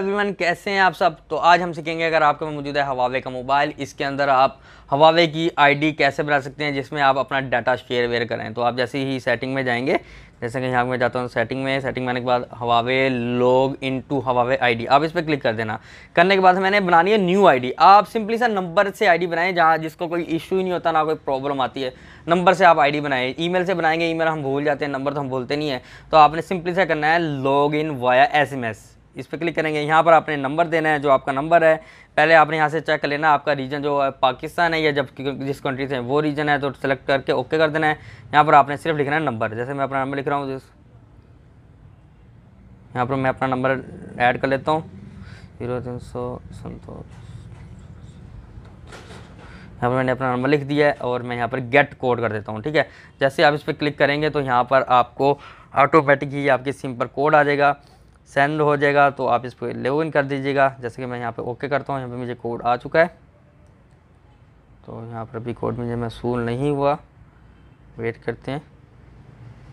everyone कैसे हैं आप सब तो आज हम सीखेंगे अगर आपके पास मौजूद है हवावे का मोबाइल इसके अंदर आप हवावे की आईडी कैसे बना सकते हैं जिसमें आप अपना डाटा शेयर वेयर करें तो आप जैसे ही सेटिंग में जाएंगे जैसे कि यहाँ मैं जाता हूँ सेटिंग में सेटिंग में आने के बाद Huawei log in to Huawei I आप इस पर क्लिक कर देना करने के बाद मैंने बनानी है न्यू आई आप सिंपली सा नंबर से आई डी बनाएं जहाँ जिसको कोई इशू ही नहीं होता ना कोई प्रॉब्लम आती है नंबर से आप आई डी बनाएं ई से बनाएंगे ई हम भूल जाते हैं नंबर तो हम भूलते नहीं है तो आपने सिंपली सा करना है लॉग इन वाया एस इस पर क्लिक करेंगे यहाँ पर आपने नंबर देना है जो आपका नंबर है पहले आपने यहाँ से चेक कर लेना आपका रीजन जो है पाकिस्तान है या जब जिस कंट्री से वो रीजन है तो सेलेक्ट करके ओके कर देना है यहाँ पर आपने सिर्फ लिखना है नंबर जैसे मैं अपना नंबर लिख रहा हूँ जिस यहाँ पर मैं अपना नंबर ऐड कर लेता हूँ जीरो तीन सौ संतोष यहाँ पर मैंने अपना नंबर लिख दिया है और मैं यहाँ पर गेट कोड कर देता हूँ ठीक है जैसे आप इस पर क्लिक करेंगे तो यहाँ पर आपको ऑटोमेटिक ही आपके सिम पर कोड आ जाएगा सेंड हो जाएगा तो आप इस पर लॉगिन कर दीजिएगा जैसे कि मैं यहाँ पर ओके करता हूँ यहाँ पर मुझे कोड आ चुका है तो यहाँ पर अभी कोड मुझे महसूल नहीं हुआ वेट करते हैं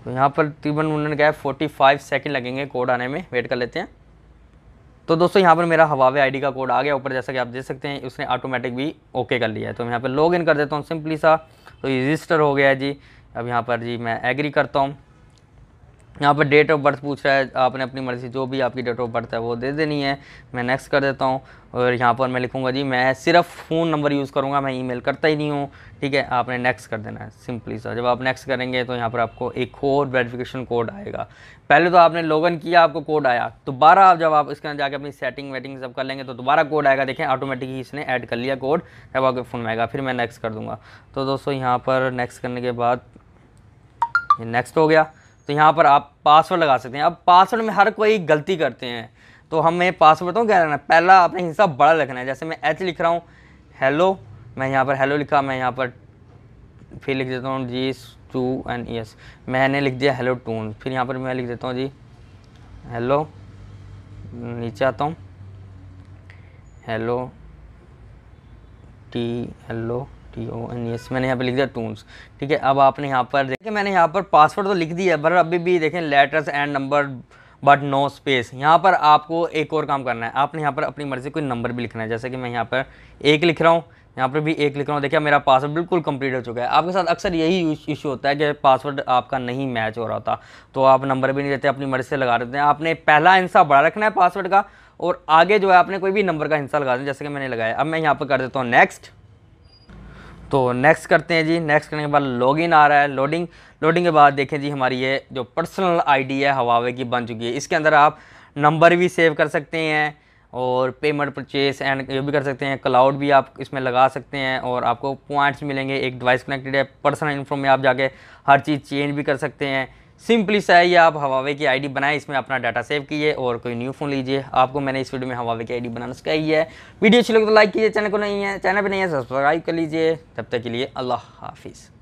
तो यहाँ पर तकरीबन उन्होंने कहा फोर्टी फाइव सेकेंड लगेंगे कोड आने में वेट कर लेते हैं तो दोस्तों यहाँ पर मेरा हवावे डी का कोड आ गया ऊपर जैसा कि आप देख सकते हैं उसने ऑटोमेटिक भी ओके कर लिया है तो मैं यहाँ पर लॉग इन कर देता हूँ सिंपली सा तो रजिस्टर हो गया जी अब यहाँ पर जी मैं एग्री करता हूँ यहाँ पर डेट ऑफ बर्थ पूछ रहा है आपने अपनी मर्ज़ी जो भी आपकी डेट ऑफ बर्थ है वो दे देनी है मैं नेक्स्ट कर देता हूँ और यहाँ पर मैं लिखूँगा जी मैं सिर्फ फ़ोन नंबर यूज़ करूँगा मैं ईमेल करता ही नहीं हूँ ठीक है आपने नेक्स्ट कर देना है सिंपली सा जब आप नेक्स्ट करेंगे तो यहाँ पर आपको एक और वेरीफिकेशन कोड आएगा पहले तो आपने लॉगन किया आपको कोड आया दोबारा आप जब आप इसके अंदर जाकर अपनी सेटिंग वेटिंग सब कर लेंगे तो दोबारा कोड आएगा देखें ऑटोमेटिक ही इसने ऐड कर लिया कोड जब आपके फ़ोन में आएगा फिर मैं नेक्स्ट कर दूँगा तो दोस्तों यहाँ पर नेक्स्ट करने के बाद नेक्स्ट हो गया तो यहाँ पर आप पासवर्ड लगा सकते हैं अब पासवर्ड में हर कोई गलती करते हैं तो हमें पासवर्ड तो क्या रहना पहला आपने हिस्सा बड़ा लिखना है जैसे मैं एच लिख रहा हूँ हेलो मैं यहाँ पर हेलो लिखा मैं यहाँ पर फिर लिख देता हूँ जी टू एंड यस मैंने लिख दिया हेलो टून फिर यहाँ पर मैं लिख देता हूँ जी हेलो नीचे आता हूँ hello T hello T O N S मैंने यहाँ पे लिख दिया टूम्स ठीक है अब आपने यहाँ पर देखिए मैंने यहाँ पर पासवर्ड तो लिख दिया है पर अभी भी देखें letters and number but no space यहाँ पर आपको एक और काम करना है आपने यहाँ पर अपनी मर्ज़ी कोई नंबर भी लिखना है जैसे कि मैं यहाँ पर एक लिख रहा हूँ यहाँ पर भी एक लिख रहा हूँ देखिए मेरा पासवर्ड बिल्कुल कंप्लीट हो चुका है आपके साथ अक्सर यही इशू होता है कि पासवर्ड आपका नहीं मैच हो रहा था तो आप नंबर भी नहीं देते अपनी मर्ज़ी से लगा देते हैं आपने पहला हिस्सा बड़ा रखना है पासवर्ड का और आगे जो है आपने कोई भी नंबर का हिस्सा लगा दें जैसे कि मैंने लगाया अब मैं यहाँ पर कर देता हूँ नेक्स्ट तो नेक्स्ट करते हैं जी नेक्स्ट करने के बाद लॉगिन आ रहा है लोडिंग लोडिंग के बाद देखें जी हमारी ये जो पर्सनल आईडी है हवावे की बन चुकी है इसके अंदर आप नंबर भी सेव कर सकते हैं और पेमेंट परचेस एंड ये भी कर सकते हैं क्लाउड भी आप इसमें लगा सकते हैं और आपको पॉइंट्स मिलेंगे एक डिवाइस कनेक्टेड है पर्सनल इन्फो में आप जाके हर चीज़ चेंज भी कर सकते हैं सिंपली सा है ये आप हवावे की आईडी बनाए इसमें अपना डाटा सेव कीजिए और कोई न्यू फोन लीजिए आपको मैंने इस वीडियो में हवावे की आईडी बनाना सिखाई है वीडियो अच्छी लगे तो लाइक कीजिए चैनल को नहीं है चैनल पर नहीं है सब्सक्राइब कर लीजिए तब तक के लिए अल्लाह हाफिज़